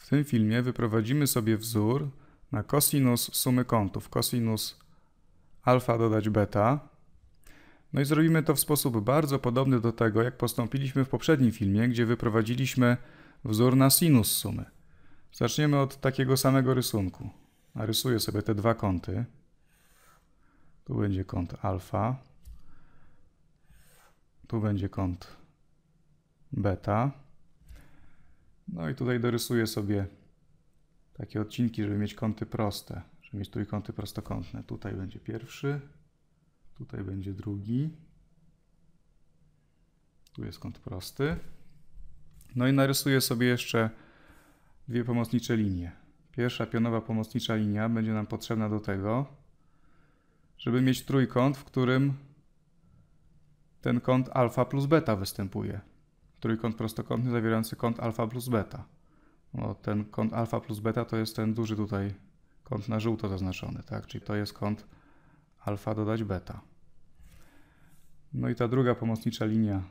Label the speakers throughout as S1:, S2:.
S1: W tym filmie wyprowadzimy sobie wzór na kosinus sumy kątów, kosinus alfa dodać beta. No i zrobimy to w sposób bardzo podobny do tego, jak postąpiliśmy w poprzednim filmie, gdzie wyprowadziliśmy wzór na sinus sumy. Zaczniemy od takiego samego rysunku. Narysuję sobie te dwa kąty. Tu będzie kąt alfa. Tu będzie kąt beta. No i tutaj dorysuję sobie takie odcinki, żeby mieć kąty proste, żeby mieć trójkąty prostokątne. Tutaj będzie pierwszy, tutaj będzie drugi, tu jest kąt prosty. No i narysuję sobie jeszcze dwie pomocnicze linie. Pierwsza pionowa pomocnicza linia będzie nam potrzebna do tego, żeby mieć trójkąt, w którym ten kąt alfa plus beta występuje trójkąt prostokątny zawierający kąt alfa plus beta. No, ten kąt alfa plus beta to jest ten duży tutaj kąt na żółto zaznaczony, tak? Czyli to jest kąt alfa dodać beta. No i ta druga pomocnicza linia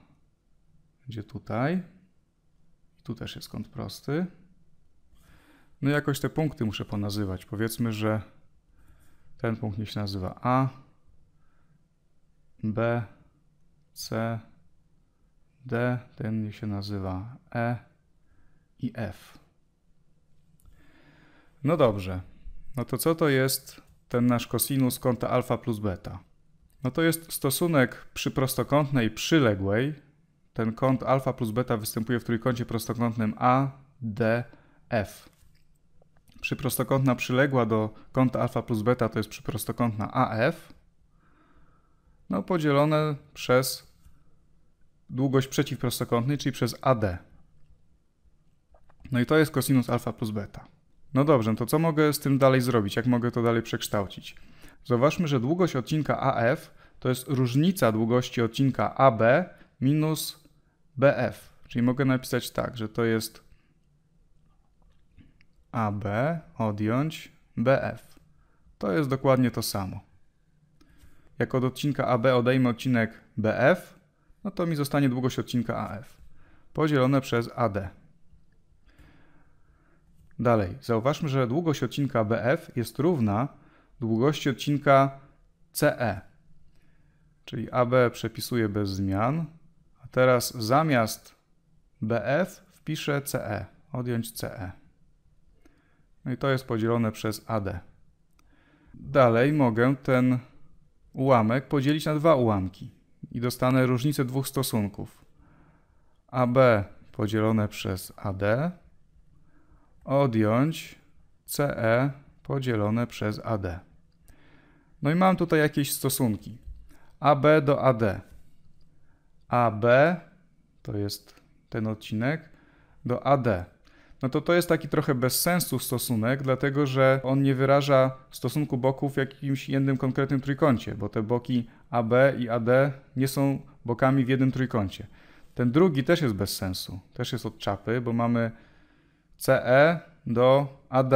S1: będzie tutaj. Tu też jest kąt prosty. No i jakoś te punkty muszę ponazywać. Powiedzmy, że ten punkt niech się nazywa A, B, C, D, ten się nazywa E i F. No dobrze. No to co to jest ten nasz kosinus kąta alfa plus beta? No to jest stosunek przy prostokątnej przyległej. Ten kąt alfa plus beta występuje w trójkącie prostokątnym A, D, F. Przy prostokątna przyległa do kąta alfa plus beta to jest przyprostokątna AF. No podzielone przez długość przeciwprostokątnej, czyli przez AD. No i to jest kosinus alfa plus beta. No dobrze, no to co mogę z tym dalej zrobić? Jak mogę to dalej przekształcić? Zauważmy, że długość odcinka AF to jest różnica długości odcinka AB minus BF. Czyli mogę napisać tak, że to jest AB odjąć BF. To jest dokładnie to samo. Jak od odcinka AB odejmę odcinek BF, no to mi zostanie długość odcinka AF podzielone przez AD. Dalej, zauważmy, że długość odcinka BF jest równa długości odcinka CE. Czyli AB przepisuję bez zmian, a teraz zamiast BF wpiszę CE, odjąć CE. No i to jest podzielone przez AD. Dalej mogę ten ułamek podzielić na dwa ułamki i dostanę różnicę dwóch stosunków. AB podzielone przez AD odjąć CE podzielone przez AD. No i mam tutaj jakieś stosunki. AB do AD. AB to jest ten odcinek do AD no to to jest taki trochę bez sensu stosunek, dlatego że on nie wyraża stosunku boków w jakimś jednym konkretnym trójkącie, bo te boki AB i AD nie są bokami w jednym trójkącie. Ten drugi też jest bez sensu, też jest od czapy, bo mamy CE do AD.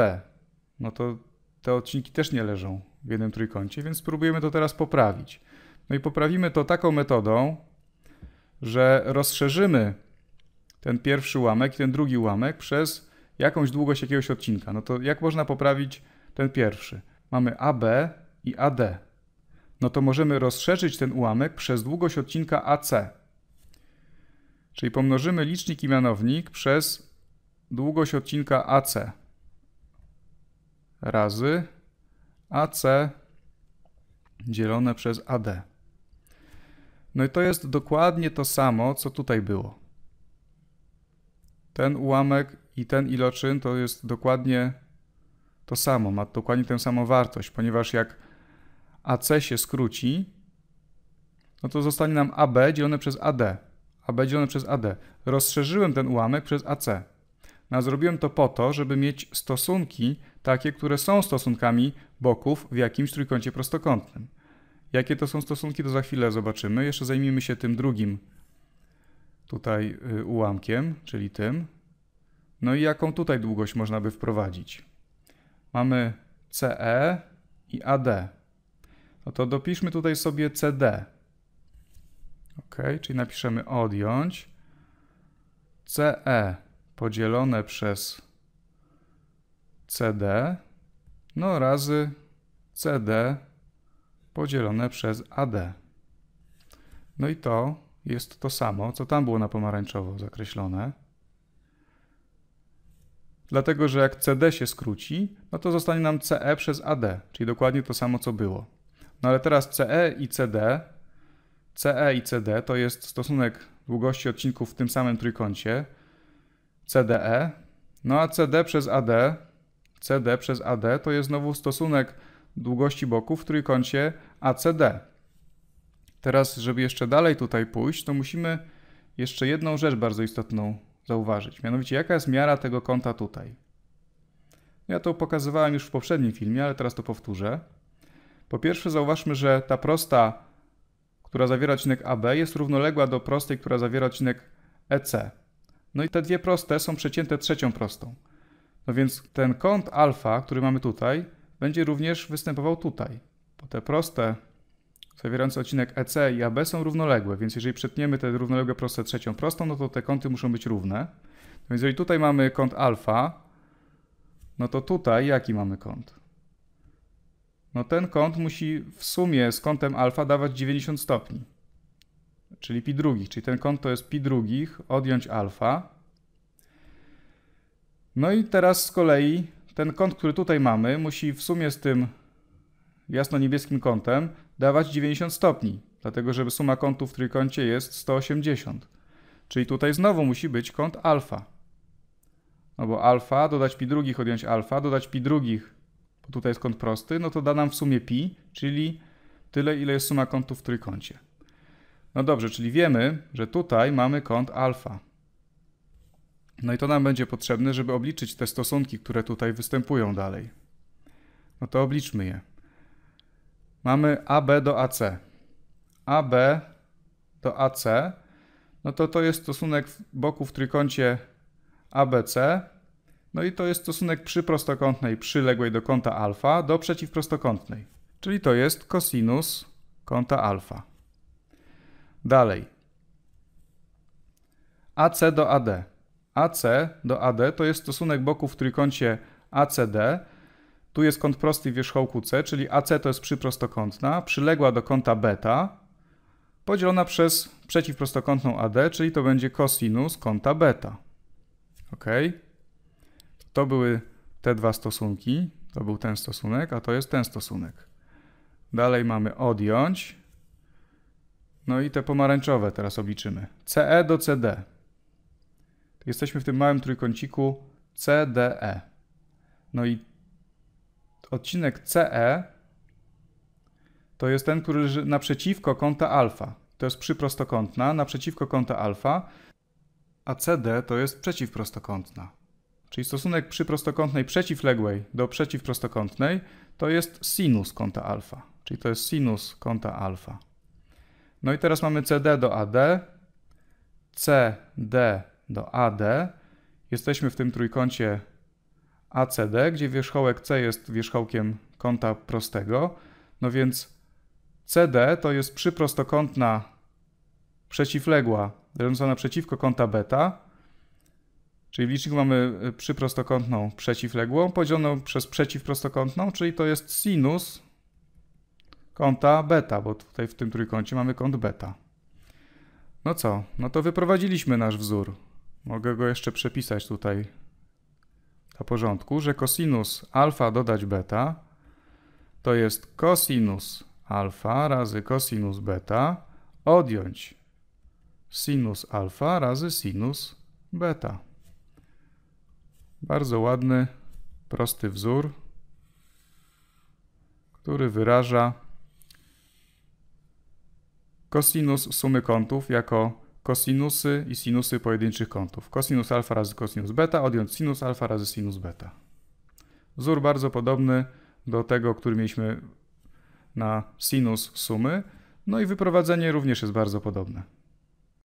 S1: No to te odcinki też nie leżą w jednym trójkącie, więc spróbujemy to teraz poprawić. No i poprawimy to taką metodą, że rozszerzymy ten pierwszy ułamek i ten drugi ułamek przez jakąś długość jakiegoś odcinka. No to jak można poprawić ten pierwszy? Mamy AB i AD. No to możemy rozszerzyć ten ułamek przez długość odcinka AC. Czyli pomnożymy licznik i mianownik przez długość odcinka AC razy AC dzielone przez AD. No i to jest dokładnie to samo, co tutaj było ten ułamek i ten iloczyn to jest dokładnie to samo, ma dokładnie tę samą wartość, ponieważ jak AC się skróci, no to zostanie nam AB dzielone przez AD. AB dzielone przez AD. Rozszerzyłem ten ułamek przez AC. No, zrobiłem to po to, żeby mieć stosunki takie, które są stosunkami boków w jakimś trójkącie prostokątnym. Jakie to są stosunki, to za chwilę zobaczymy. Jeszcze zajmijmy się tym drugim tutaj y, ułamkiem, czyli tym. No i jaką tutaj długość można by wprowadzić? Mamy CE i AD. No to dopiszmy tutaj sobie CD. OK, czyli napiszemy odjąć CE podzielone przez CD, no razy CD podzielone przez AD. No i to jest to samo, co tam było na pomarańczowo zakreślone. Dlatego, że jak CD się skróci, no to zostanie nam CE przez AD, czyli dokładnie to samo, co było. No ale teraz CE i CD, CE i CD to jest stosunek długości odcinków w tym samym trójkącie, CDE, no a CD przez AD, CD przez AD to jest znowu stosunek długości boków w trójkącie ACD, Teraz, żeby jeszcze dalej tutaj pójść, to musimy jeszcze jedną rzecz bardzo istotną zauważyć. Mianowicie, jaka jest miara tego kąta tutaj? Ja to pokazywałem już w poprzednim filmie, ale teraz to powtórzę. Po pierwsze, zauważmy, że ta prosta, która zawiera odcinek AB, jest równoległa do prostej, która zawiera odcinek EC. No i te dwie proste są przecięte trzecią prostą. No więc ten kąt alfa, który mamy tutaj, będzie również występował tutaj. Bo te proste zawierające odcinek EC i AB są równoległe, więc jeżeli przetniemy te równoległe proste trzecią prostą, no to te kąty muszą być równe. No więc jeżeli tutaj mamy kąt alfa, no to tutaj jaki mamy kąt? No ten kąt musi w sumie z kątem alfa dawać 90 stopni, czyli pi drugich, czyli ten kąt to jest pi drugich, odjąć alfa. No i teraz z kolei ten kąt, który tutaj mamy, musi w sumie z tym jasno-niebieskim kątem dawać 90 stopni, dlatego że suma kątów w trójkącie jest 180. Czyli tutaj znowu musi być kąt alfa. No bo alfa, dodać pi drugich, odjąć alfa, dodać pi drugich, bo tutaj jest kąt prosty, no to da nam w sumie pi, czyli tyle, ile jest suma kątów w trójkącie. No dobrze, czyli wiemy, że tutaj mamy kąt alfa. No i to nam będzie potrzebne, żeby obliczyć te stosunki, które tutaj występują dalej. No to obliczmy je mamy AB do AC. AB do AC, no to to jest stosunek boków w trójkącie ABC, no i to jest stosunek przy prostokątnej przyległej do kąta alfa do przeciwprostokątnej, czyli to jest kosinus kąta alfa. Dalej. AC do AD. AC do AD to jest stosunek boków w trójkącie ACD, tu jest kąt prosty w wierzchołku C, czyli AC to jest przyprostokątna, przyległa do kąta beta, podzielona przez przeciwprostokątną AD, czyli to będzie kosinus kąta beta. Ok? To były te dwa stosunki. To był ten stosunek, a to jest ten stosunek. Dalej mamy odjąć. No i te pomarańczowe teraz obliczymy. CE do CD. Jesteśmy w tym małym trójkąciku CDE. No i odcinek CE to jest ten, który leży naprzeciwko kąta alfa. To jest przyprostokątna naprzeciwko kąta alfa, a CD to jest przeciwprostokątna. Czyli stosunek przyprostokątnej przeciwległej do przeciwprostokątnej to jest sinus kąta alfa. Czyli to jest sinus kąta alfa. No i teraz mamy CD do AD, CD do AD. Jesteśmy w tym trójkącie ACD, gdzie wierzchołek C jest wierzchołkiem kąta prostego. No więc CD to jest przyprostokątna przeciwległa leżąca przeciwko kąta beta, czyli w liczniku mamy y, przyprostokątną przeciwległą podzieloną przez przeciwprostokątną, czyli to jest sinus kąta beta, bo tutaj w tym trójkącie mamy kąt beta. No co, no to wyprowadziliśmy nasz wzór. Mogę go jeszcze przepisać tutaj do porządku, że cosinus alfa dodać beta to jest cosinus alfa razy cosinus beta odjąć sinus alfa razy sinus beta. Bardzo ładny, prosty wzór, który wyraża kosinus sumy kątów jako kosinusy i sinusy pojedynczych kątów. Kosinus alfa razy kosinus beta, odjąć sinus alfa razy sinus beta. Wzór bardzo podobny do tego, który mieliśmy na sinus sumy. No i wyprowadzenie również jest bardzo podobne.